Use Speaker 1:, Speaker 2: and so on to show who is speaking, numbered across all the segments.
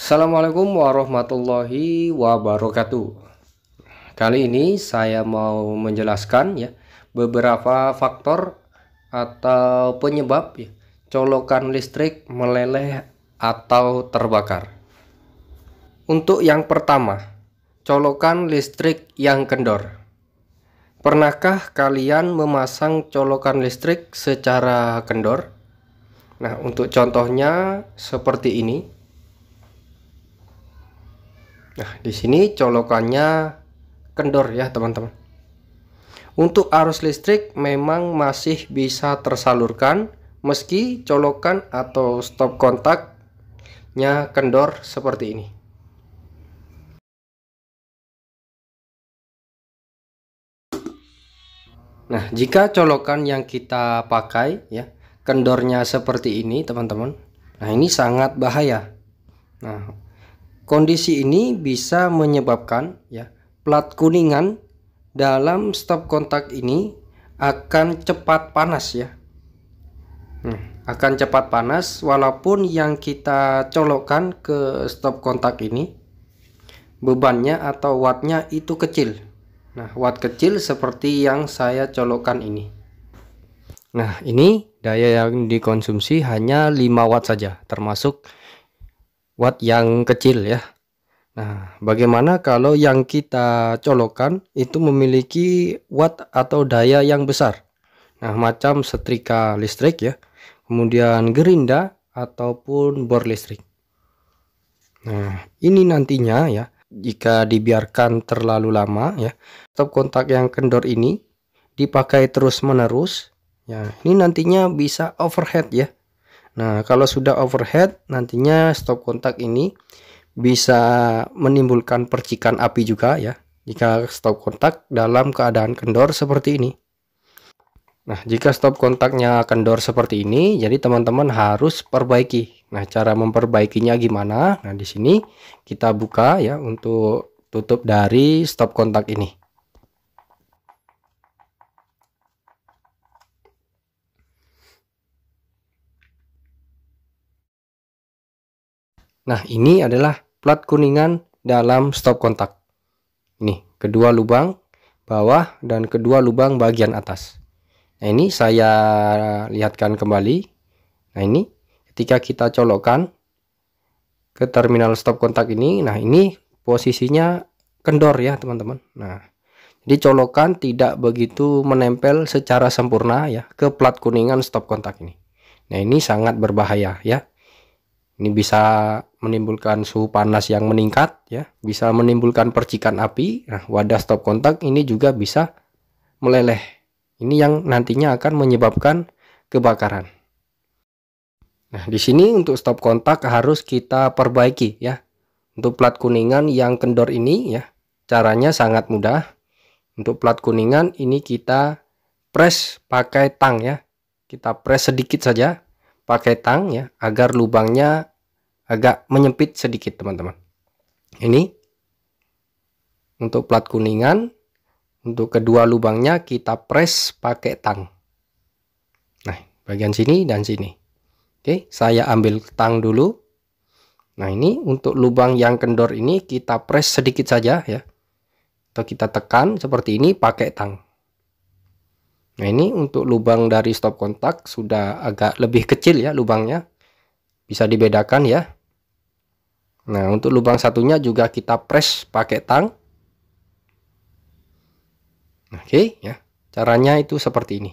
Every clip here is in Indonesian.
Speaker 1: Assalamualaikum warahmatullahi wabarakatuh. Kali ini saya mau menjelaskan ya beberapa faktor atau penyebab ya colokan listrik meleleh atau terbakar. Untuk yang pertama, colokan listrik yang kendor. Pernahkah kalian memasang colokan listrik secara kendor? Nah, untuk contohnya seperti ini Nah, di sini colokannya kendor ya, teman-teman. Untuk arus listrik memang masih bisa tersalurkan meski colokan atau stop kontaknya kendor seperti ini. Nah, jika colokan yang kita pakai ya, kendornya seperti ini, teman-teman. Nah, ini sangat bahaya. Nah, Kondisi ini bisa menyebabkan ya plat kuningan dalam stop kontak ini akan cepat panas ya. Hmm, akan cepat panas walaupun yang kita colokkan ke stop kontak ini bebannya atau wattnya itu kecil. Nah, watt kecil seperti yang saya colokkan ini. Nah, ini daya yang dikonsumsi hanya 5 watt saja termasuk watt yang kecil ya Nah bagaimana kalau yang kita colokan itu memiliki watt atau daya yang besar Nah macam setrika listrik ya kemudian gerinda ataupun bor listrik Nah ini nantinya ya jika dibiarkan terlalu lama ya stop kontak yang kendor ini dipakai terus menerus ya ini nantinya bisa overhead ya Nah, kalau sudah overhead, nantinya stop kontak ini bisa menimbulkan percikan api juga ya, jika stop kontak dalam keadaan kendor seperti ini. Nah, jika stop kontaknya kendor seperti ini, jadi teman-teman harus perbaiki. Nah, cara memperbaikinya gimana? Nah, di sini kita buka ya untuk tutup dari stop kontak ini. Nah, ini adalah plat kuningan dalam stop kontak. Ini kedua lubang bawah dan kedua lubang bagian atas. Nah, ini saya lihatkan kembali. Nah, ini ketika kita colokkan ke terminal stop kontak ini, nah ini posisinya kendor ya, teman-teman. Nah, jadi colokan tidak begitu menempel secara sempurna ya ke plat kuningan stop kontak ini. Nah, ini sangat berbahaya ya. Ini bisa menimbulkan suhu panas yang meningkat ya, bisa menimbulkan percikan api. Nah, wadah stop kontak ini juga bisa meleleh. Ini yang nantinya akan menyebabkan kebakaran. Nah, di sini untuk stop kontak harus kita perbaiki ya. Untuk plat kuningan yang kendor ini ya, caranya sangat mudah. Untuk plat kuningan ini kita press pakai tang ya. Kita press sedikit saja pakai tang ya agar lubangnya agak menyempit sedikit teman-teman ini untuk plat kuningan untuk kedua lubangnya kita press pakai tang nah bagian sini dan sini oke saya ambil tang dulu nah ini untuk lubang yang kendor ini kita press sedikit saja ya atau kita tekan seperti ini pakai tang nah ini untuk lubang dari stop kontak sudah agak lebih kecil ya lubangnya bisa dibedakan ya Nah, untuk lubang satunya juga kita press pakai tang. Oke, ya. Caranya itu seperti ini.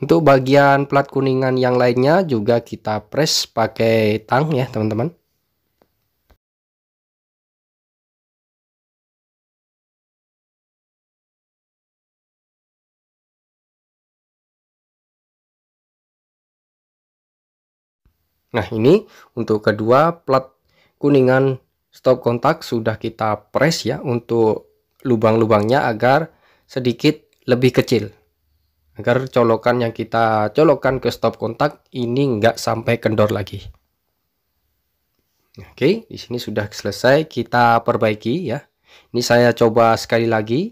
Speaker 1: Untuk bagian plat kuningan yang lainnya juga kita press pakai tang ya teman-teman. Nah ini untuk kedua plat kuningan stop kontak sudah kita press ya untuk lubang-lubangnya agar sedikit lebih kecil. Agar colokan yang kita colokan ke stop kontak ini nggak sampai kendor lagi. Oke, di sini sudah selesai kita perbaiki ya. Ini saya coba sekali lagi.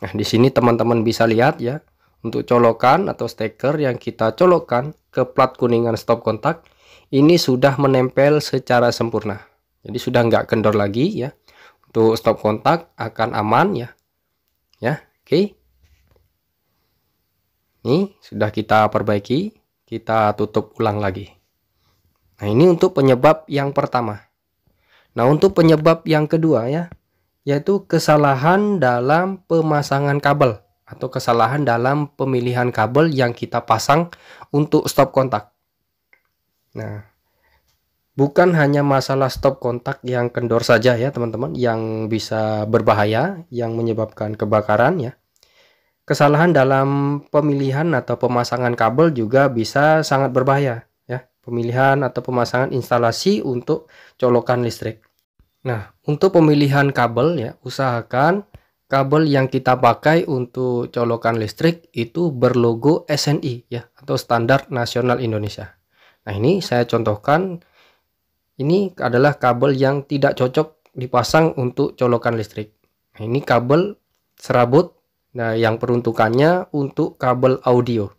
Speaker 1: Nah, di sini teman-teman bisa lihat ya untuk colokan atau steker yang kita colokan ke plat kuningan stop kontak ini sudah menempel secara sempurna. Jadi sudah nggak kendor lagi ya. Untuk stop kontak akan aman ya. Ya, oke. Okay. Ini sudah kita perbaiki, kita tutup ulang lagi. Nah, ini untuk penyebab yang pertama. Nah, untuk penyebab yang kedua ya, yaitu kesalahan dalam pemasangan kabel atau kesalahan dalam pemilihan kabel yang kita pasang untuk stop kontak. Nah, bukan hanya masalah stop kontak yang kendor saja ya teman-teman yang bisa berbahaya yang menyebabkan kebakaran ya. Kesalahan dalam pemilihan atau pemasangan kabel juga bisa sangat berbahaya ya. Pemilihan atau pemasangan instalasi untuk colokan listrik. Nah, untuk pemilihan kabel ya, usahakan kabel yang kita pakai untuk colokan listrik itu berlogo SNI ya atau Standar Nasional Indonesia. Nah ini saya contohkan ini adalah kabel yang tidak cocok dipasang untuk colokan listrik. Nah, ini kabel serabut nah yang peruntukannya untuk kabel audio.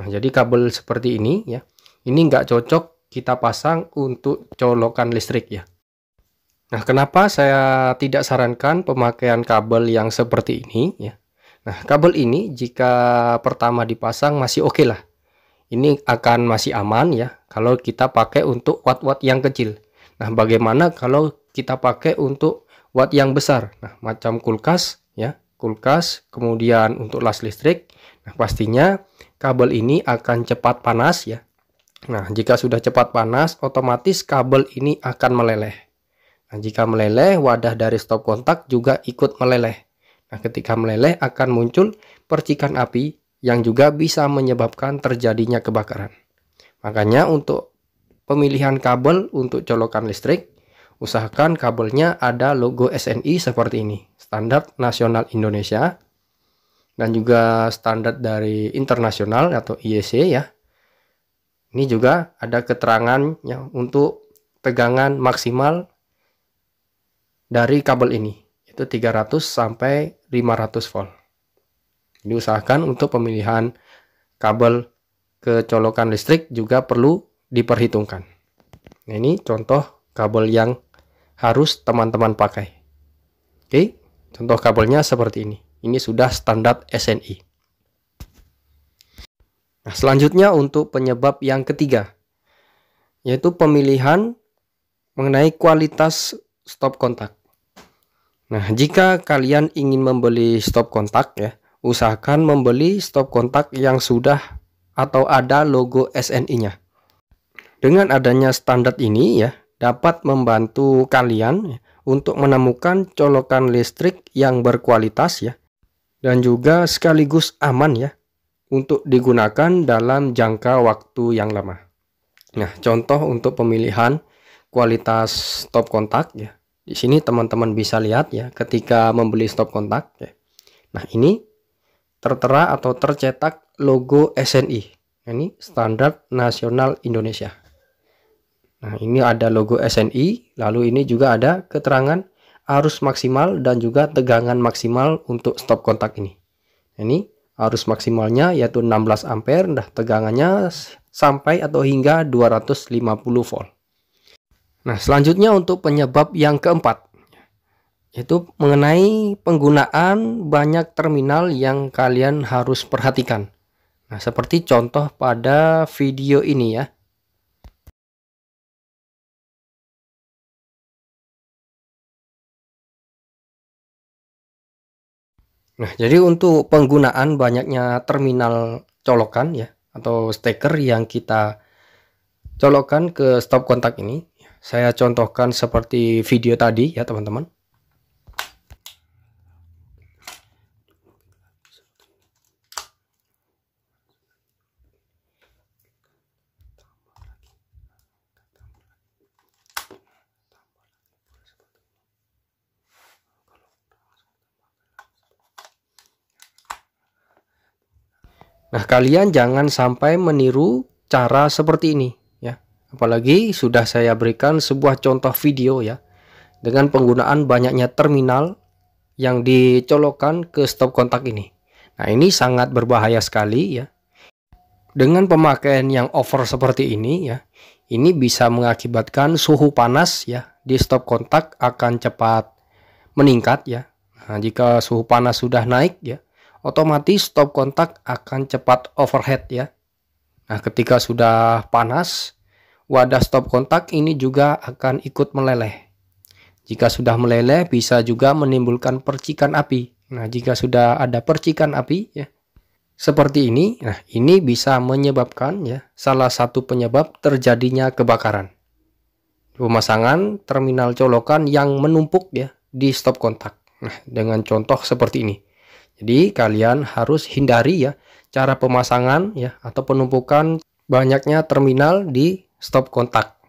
Speaker 1: Nah, jadi kabel seperti ini ya. Ini nggak cocok kita pasang untuk colokan listrik ya. Nah, kenapa saya tidak sarankan pemakaian kabel yang seperti ini ya? Nah, kabel ini jika pertama dipasang masih oke okay lah ini akan masih aman ya kalau kita pakai untuk watt-watt yang kecil. Nah, bagaimana kalau kita pakai untuk watt yang besar? Nah, macam kulkas ya, kulkas, kemudian untuk las listrik. Nah, pastinya kabel ini akan cepat panas ya. Nah, jika sudah cepat panas, otomatis kabel ini akan meleleh. Nah, jika meleleh, wadah dari stop kontak juga ikut meleleh. Nah, ketika meleleh akan muncul percikan api yang juga bisa menyebabkan terjadinya kebakaran. Makanya untuk pemilihan kabel untuk colokan listrik, usahakan kabelnya ada logo SNI seperti ini, standar nasional Indonesia dan juga standar dari internasional atau IEC ya. Ini juga ada keterangan ya untuk tegangan maksimal dari kabel ini, itu 300 sampai 500 volt. Diusahakan untuk pemilihan kabel kecolokan listrik juga perlu diperhitungkan. Nah, ini contoh kabel yang harus teman-teman pakai. Oke, contoh kabelnya seperti ini. Ini sudah standar SNI. Nah, selanjutnya untuk penyebab yang ketiga, yaitu pemilihan mengenai kualitas stop kontak. Nah, jika kalian ingin membeli stop kontak ya, usahakan membeli stop kontak yang sudah atau ada logo SNI-nya. Dengan adanya standar ini ya, dapat membantu kalian ya, untuk menemukan colokan listrik yang berkualitas ya dan juga sekaligus aman ya untuk digunakan dalam jangka waktu yang lama. Nah, contoh untuk pemilihan kualitas stop kontak ya. Di sini teman-teman bisa lihat ya ketika membeli stop kontak ya. Nah, ini tertera atau tercetak logo SNI. Ini Standar Nasional Indonesia. Nah, ini ada logo SNI, lalu ini juga ada keterangan arus maksimal dan juga tegangan maksimal untuk stop kontak ini. Ini arus maksimalnya yaitu 16 ampere, dah tegangannya sampai atau hingga 250 volt. Nah, selanjutnya untuk penyebab yang keempat yaitu mengenai penggunaan banyak terminal yang kalian harus perhatikan. Nah, seperti contoh pada video ini ya. Nah, jadi untuk penggunaan banyaknya terminal colokan ya atau steker yang kita colokkan ke stop kontak ini, saya contohkan seperti video tadi ya, teman-teman. Nah, kalian jangan sampai meniru cara seperti ini ya. Apalagi sudah saya berikan sebuah contoh video ya dengan penggunaan banyaknya terminal yang dicolokkan ke stop kontak ini. Nah, ini sangat berbahaya sekali ya. Dengan pemakaian yang over seperti ini ya, ini bisa mengakibatkan suhu panas ya di stop kontak akan cepat meningkat ya. Nah, jika suhu panas sudah naik ya, otomatis stop kontak akan cepat overhead ya. Nah, ketika sudah panas, wadah stop kontak ini juga akan ikut meleleh. Jika sudah meleleh bisa juga menimbulkan percikan api. Nah, jika sudah ada percikan api ya seperti ini, nah ini bisa menyebabkan ya salah satu penyebab terjadinya kebakaran. Pemasangan terminal colokan yang menumpuk ya di stop kontak. Nah, dengan contoh seperti ini. Jadi kalian harus hindari ya cara pemasangan ya atau penumpukan banyaknya terminal di stop kontak.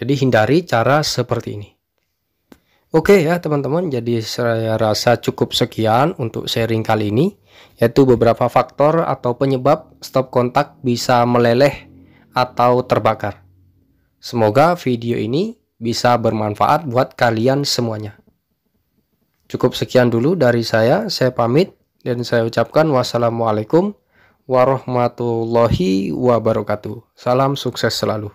Speaker 1: Jadi hindari cara seperti ini. Oke ya teman-teman, jadi saya rasa cukup sekian untuk sharing kali ini, yaitu beberapa faktor atau penyebab stop kontak bisa meleleh atau terbakar. Semoga video ini bisa bermanfaat buat kalian semuanya. Cukup sekian dulu dari saya, saya pamit. Dan saya ucapkan wassalamualaikum warahmatullahi wabarakatuh. Salam sukses selalu.